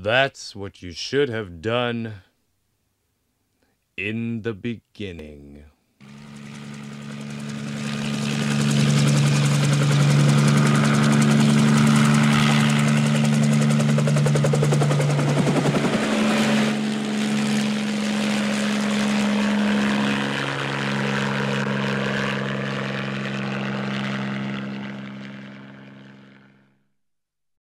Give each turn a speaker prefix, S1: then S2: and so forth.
S1: That's what you should have done in the beginning.